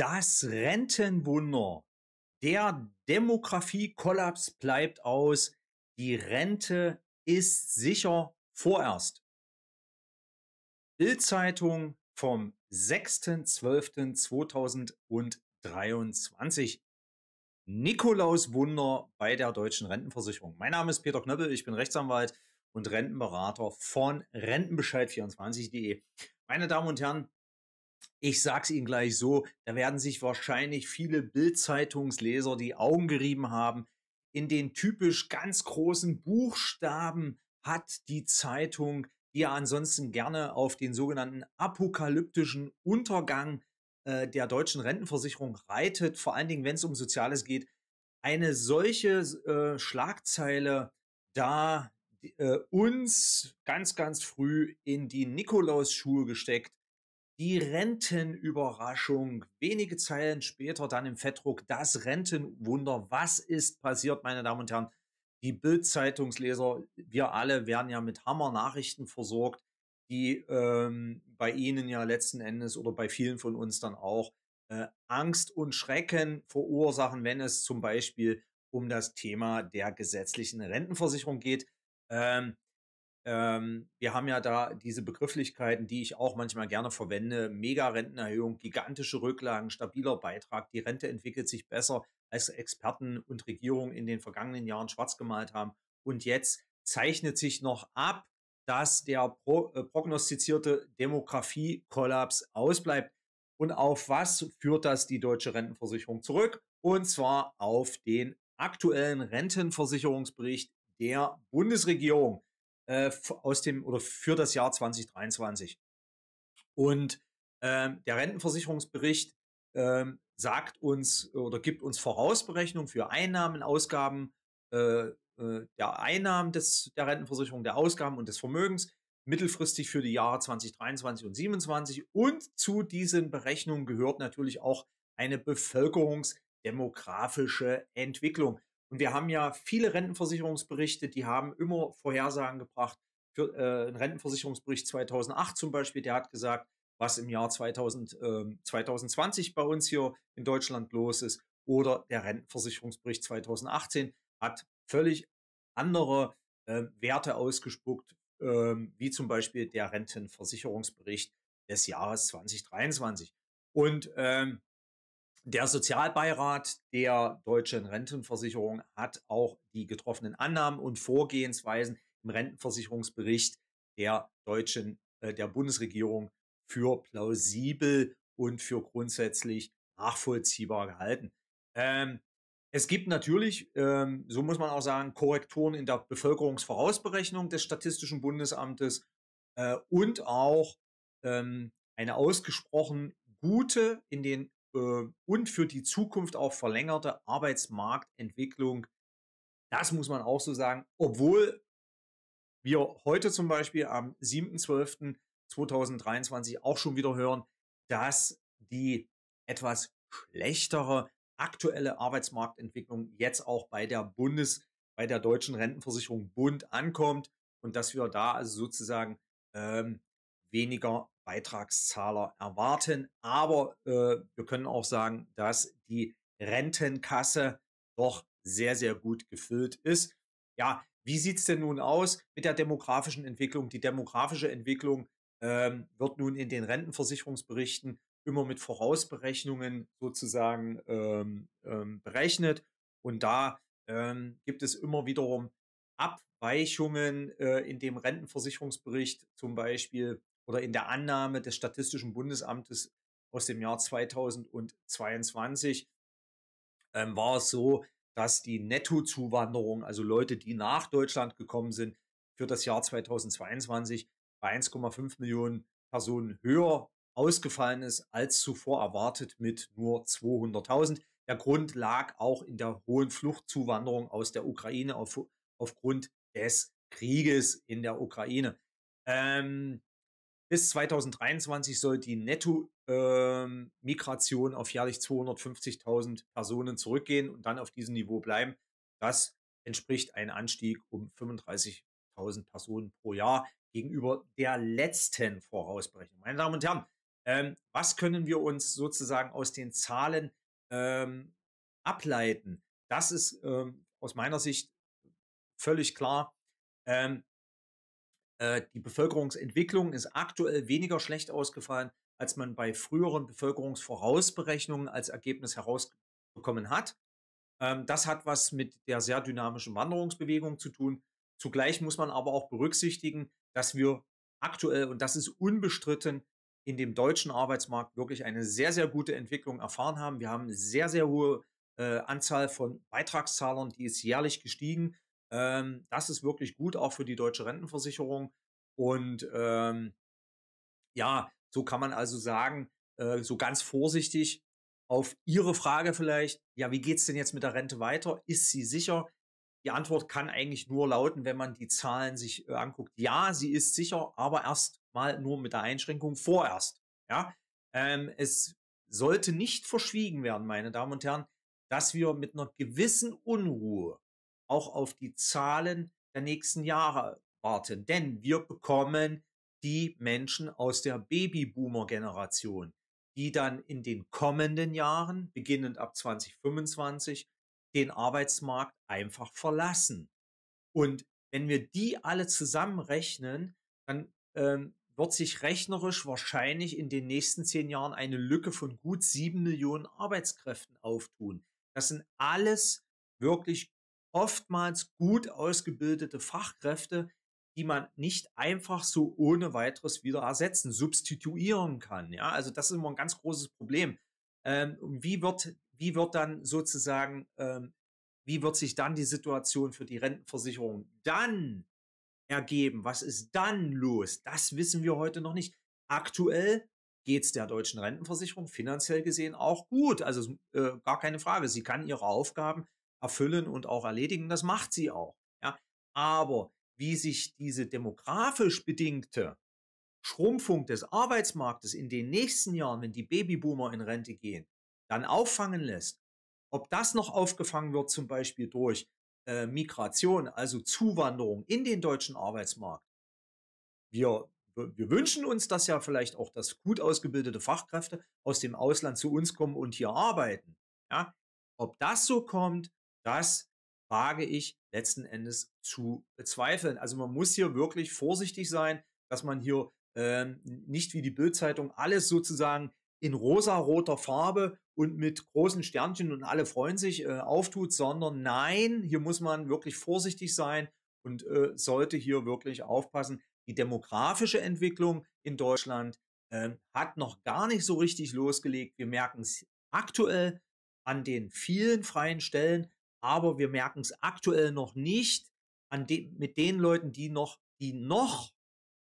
Das Rentenwunder. Der Demografiekollaps bleibt aus. Die Rente ist sicher vorerst. Bildzeitung vom 6.12.2023. Nikolaus Wunder bei der deutschen Rentenversicherung. Mein Name ist Peter Knöppel, ich bin Rechtsanwalt und Rentenberater von Rentenbescheid24.de. Meine Damen und Herren, ich sag's Ihnen gleich so, da werden sich wahrscheinlich viele Bild-Zeitungsleser die Augen gerieben haben. In den typisch ganz großen Buchstaben hat die Zeitung, die ja ansonsten gerne auf den sogenannten apokalyptischen Untergang äh, der deutschen Rentenversicherung reitet, vor allen Dingen, wenn es um Soziales geht, eine solche äh, Schlagzeile da äh, uns ganz, ganz früh in die Nikolausschuhe gesteckt die Rentenüberraschung. Wenige Zeilen später dann im Fettdruck das Rentenwunder. Was ist passiert, meine Damen und Herren? Die Bild-Zeitungsleser, wir alle werden ja mit Hammer-Nachrichten versorgt, die ähm, bei Ihnen ja letzten Endes oder bei vielen von uns dann auch äh, Angst und Schrecken verursachen, wenn es zum Beispiel um das Thema der gesetzlichen Rentenversicherung geht. Ähm, ähm, wir haben ja da diese Begrifflichkeiten, die ich auch manchmal gerne verwende. Mega-Rentenerhöhung, gigantische Rücklagen, stabiler Beitrag, die Rente entwickelt sich besser, als Experten und Regierungen in den vergangenen Jahren schwarz gemalt haben. Und jetzt zeichnet sich noch ab, dass der pro, äh, prognostizierte Demografiekollaps ausbleibt. Und auf was führt das die deutsche Rentenversicherung zurück? Und zwar auf den aktuellen Rentenversicherungsbericht der Bundesregierung äh, aus dem oder für das Jahr 2023. Und ähm, der Rentenversicherungsbericht ähm, sagt uns oder gibt uns Vorausberechnungen für Einnahmen, Ausgaben, äh, äh, der Einnahmen des, der Rentenversicherung, der Ausgaben und des Vermögens mittelfristig für die Jahre 2023 und 2027. Und zu diesen Berechnungen gehört natürlich auch eine bevölkerungsdemografische Entwicklung. Und wir haben ja viele Rentenversicherungsberichte, die haben immer Vorhersagen gebracht. Für, äh, ein Rentenversicherungsbericht 2008 zum Beispiel, der hat gesagt, was im Jahr 2000, äh, 2020 bei uns hier in Deutschland los ist. Oder der Rentenversicherungsbericht 2018 hat völlig andere äh, Werte ausgespuckt, äh, wie zum Beispiel der Rentenversicherungsbericht des Jahres 2023. Und ähm, der Sozialbeirat der deutschen Rentenversicherung hat auch die getroffenen Annahmen und Vorgehensweisen im Rentenversicherungsbericht der deutschen, äh, der Bundesregierung für plausibel und für grundsätzlich nachvollziehbar gehalten. Ähm, es gibt natürlich, ähm, so muss man auch sagen, Korrekturen in der Bevölkerungsvorausberechnung des Statistischen Bundesamtes äh, und auch ähm, eine ausgesprochen gute, in den ähm, und für die Zukunft auch verlängerte Arbeitsmarktentwicklung. Das muss man auch so sagen, obwohl wir heute zum Beispiel am 7.12.2023 auch schon wieder hören, dass die etwas schlechtere aktuelle Arbeitsmarktentwicklung jetzt auch bei der Bundes, bei der deutschen Rentenversicherung Bund ankommt und dass wir da also sozusagen ähm, weniger Beitragszahler erwarten. Aber äh, wir können auch sagen, dass die Rentenkasse doch sehr, sehr gut gefüllt ist. Ja, wie sieht es denn nun aus mit der demografischen Entwicklung? Die demografische Entwicklung ähm, wird nun in den Rentenversicherungsberichten immer mit Vorausberechnungen sozusagen ähm, ähm, berechnet. Und da ähm, gibt es immer wiederum Abweichungen äh, in dem Rentenversicherungsbericht, zum Beispiel oder in der Annahme des Statistischen Bundesamtes aus dem Jahr 2022 ähm, war es so, dass die Nettozuwanderung, also Leute, die nach Deutschland gekommen sind, für das Jahr 2022 bei 1,5 Millionen Personen höher ausgefallen ist als zuvor erwartet mit nur 200.000. Der Grund lag auch in der hohen Fluchtzuwanderung aus der Ukraine auf, aufgrund des Krieges in der Ukraine. Ähm, bis 2023 soll die Netto-Migration ähm, auf jährlich 250.000 Personen zurückgehen und dann auf diesem Niveau bleiben. Das entspricht einem Anstieg um 35.000 Personen pro Jahr gegenüber der letzten Vorausberechnung. Meine Damen und Herren, ähm, was können wir uns sozusagen aus den Zahlen ähm, ableiten? Das ist ähm, aus meiner Sicht völlig klar. Ähm, äh, die Bevölkerungsentwicklung ist aktuell weniger schlecht ausgefallen, als man bei früheren Bevölkerungsvorausberechnungen als Ergebnis herausbekommen hat. Ähm, das hat was mit der sehr dynamischen Wanderungsbewegung zu tun. Zugleich muss man aber auch berücksichtigen, dass wir aktuell, und das ist unbestritten, in dem deutschen Arbeitsmarkt wirklich eine sehr, sehr gute Entwicklung erfahren haben. Wir haben eine sehr, sehr hohe äh, Anzahl von Beitragszahlern, die ist jährlich gestiegen. Ähm, das ist wirklich gut, auch für die deutsche Rentenversicherung. Und ähm, ja, so kann man also sagen, äh, so ganz vorsichtig auf Ihre Frage vielleicht, ja, wie geht es denn jetzt mit der Rente weiter? Ist sie sicher? Die Antwort kann eigentlich nur lauten, wenn man die Zahlen sich äh, anguckt. Ja, sie ist sicher, aber erst mal nur mit der Einschränkung vorerst. Ja, ähm, es sollte nicht verschwiegen werden, meine Damen und Herren, dass wir mit einer gewissen Unruhe auch auf die Zahlen der nächsten Jahre warten. Denn wir bekommen die Menschen aus der Babyboomer-Generation, die dann in den kommenden Jahren, beginnend ab 2025, den Arbeitsmarkt einfach verlassen. Und wenn wir die alle zusammenrechnen, dann ähm, wird sich rechnerisch wahrscheinlich in den nächsten zehn Jahren eine Lücke von gut sieben Millionen Arbeitskräften auftun. Das sind alles wirklich oftmals gut ausgebildete Fachkräfte, die man nicht einfach so ohne weiteres wieder ersetzen, substituieren kann. Ja, also das ist immer ein ganz großes Problem. Ähm, wie wird, wie wird dann sozusagen, ähm, wie wird sich dann die Situation für die Rentenversicherung dann ergeben? Was ist dann los? Das wissen wir heute noch nicht. Aktuell geht es der deutschen Rentenversicherung finanziell gesehen auch gut. Also äh, gar keine Frage. Sie kann ihre Aufgaben erfüllen und auch erledigen. Das macht sie auch. Ja. Aber wie sich diese demografisch bedingte Schrumpfung des Arbeitsmarktes in den nächsten Jahren, wenn die Babyboomer in Rente gehen, dann auffangen lässt, ob das noch aufgefangen wird, zum Beispiel durch äh, Migration, also Zuwanderung in den deutschen Arbeitsmarkt. Wir, wir wünschen uns das ja vielleicht auch, dass gut ausgebildete Fachkräfte aus dem Ausland zu uns kommen und hier arbeiten. Ja? Ob das so kommt, das wage ich letzten Endes zu bezweifeln. Also man muss hier wirklich vorsichtig sein, dass man hier ähm, nicht wie die Bildzeitung alles sozusagen in rosa-roter Farbe und mit großen Sternchen und alle freuen sich äh, auftut, sondern nein, hier muss man wirklich vorsichtig sein und äh, sollte hier wirklich aufpassen. Die demografische Entwicklung in Deutschland äh, hat noch gar nicht so richtig losgelegt. Wir merken es aktuell an den vielen freien Stellen, aber wir merken es aktuell noch nicht an de mit den Leuten, die noch, die noch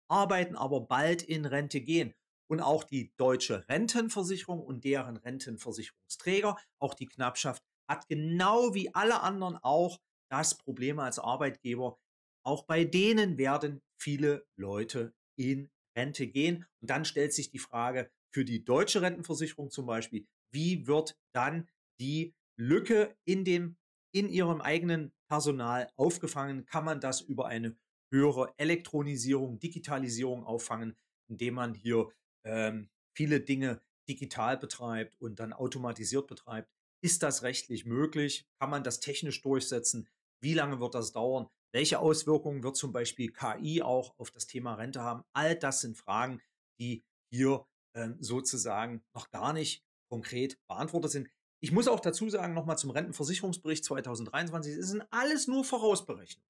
arbeiten, aber bald in Rente gehen. Und auch die deutsche Rentenversicherung und deren Rentenversicherungsträger, auch die Knappschaft, hat genau wie alle anderen auch das Problem als Arbeitgeber. Auch bei denen werden viele Leute in Rente gehen. Und dann stellt sich die Frage für die deutsche Rentenversicherung zum Beispiel, wie wird dann die Lücke in dem in ihrem eigenen Personal aufgefangen, kann man das über eine höhere Elektronisierung, Digitalisierung auffangen, indem man hier ähm, viele Dinge digital betreibt und dann automatisiert betreibt. Ist das rechtlich möglich? Kann man das technisch durchsetzen? Wie lange wird das dauern? Welche Auswirkungen wird zum Beispiel KI auch auf das Thema Rente haben? All das sind Fragen, die hier ähm, sozusagen noch gar nicht konkret beantwortet sind. Ich muss auch dazu sagen, nochmal zum Rentenversicherungsbericht 2023, es sind alles nur Vorausberechnungen.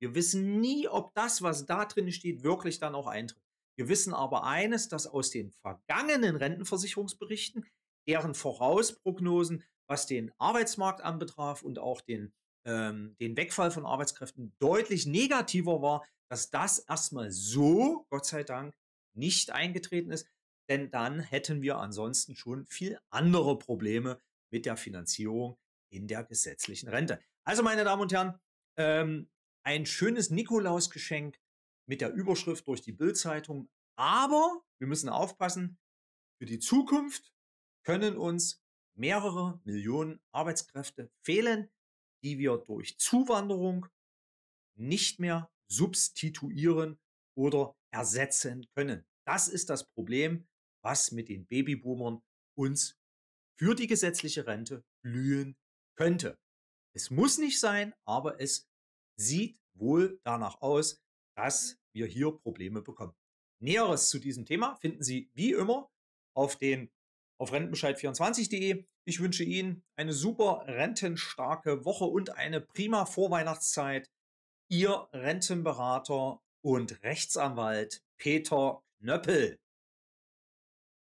Wir wissen nie, ob das, was da drin steht, wirklich dann auch eintritt. Wir wissen aber eines, dass aus den vergangenen Rentenversicherungsberichten, deren Vorausprognosen, was den Arbeitsmarkt anbetraf und auch den, ähm, den Wegfall von Arbeitskräften deutlich negativer war, dass das erstmal so, Gott sei Dank, nicht eingetreten ist. Denn dann hätten wir ansonsten schon viel andere Probleme, mit der Finanzierung in der gesetzlichen Rente. Also, meine Damen und Herren, ähm, ein schönes Nikolausgeschenk mit der Überschrift durch die Bildzeitung. Aber wir müssen aufpassen, für die Zukunft können uns mehrere Millionen Arbeitskräfte fehlen, die wir durch Zuwanderung nicht mehr substituieren oder ersetzen können. Das ist das Problem, was mit den Babyboomern uns für die gesetzliche Rente blühen könnte. Es muss nicht sein, aber es sieht wohl danach aus, dass wir hier Probleme bekommen. Näheres zu diesem Thema finden Sie wie immer auf den auf rentenbescheid24.de. Ich wünsche Ihnen eine super rentenstarke Woche und eine prima Vorweihnachtszeit. Ihr Rentenberater und Rechtsanwalt Peter Knöppel.